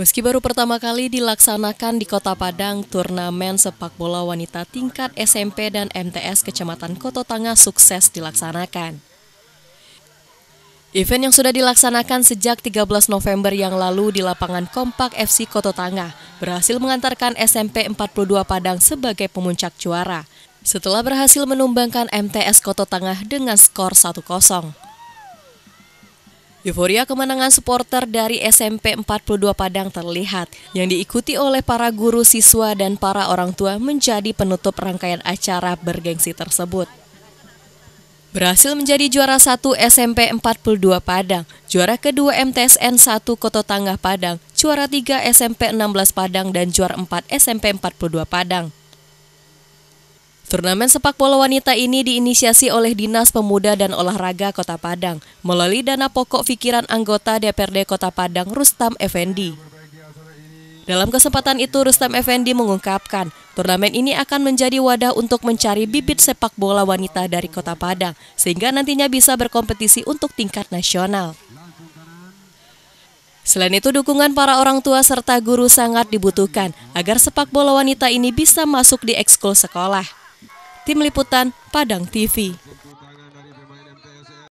Meski baru pertama kali dilaksanakan di Kota Padang, turnamen sepak bola wanita tingkat SMP dan MTS Kecamatan Koto Tanga sukses dilaksanakan. Event yang sudah dilaksanakan sejak 13 November yang lalu di lapangan Kompak FC Koto Tanga berhasil mengantarkan SMP 42 Padang sebagai pemuncak juara setelah berhasil menumbangkan MTS Koto Tanga dengan skor 1-0. Euforia kemenangan supporter dari SMP 42 Padang terlihat yang diikuti oleh para guru siswa dan para orang tua menjadi penutup rangkaian acara bergengsi tersebut. Berhasil menjadi juara satu SMP 42 Padang, juara kedua MTSN 1 Koto Tangah Padang, juara 3 SMP 16 Padang, dan juara 4 SMP 42 Padang. Turnamen sepak bola wanita ini diinisiasi oleh Dinas Pemuda dan Olahraga Kota Padang melalui dana pokok pikiran anggota DPRD Kota Padang Rustam Effendi. Dalam kesempatan itu Rustam Effendi mengungkapkan, turnamen ini akan menjadi wadah untuk mencari bibit sepak bola wanita dari Kota Padang sehingga nantinya bisa berkompetisi untuk tingkat nasional. Selain itu, dukungan para orang tua serta guru sangat dibutuhkan agar sepak bola wanita ini bisa masuk di ekskul sekolah. Tim Liputan Padang TV.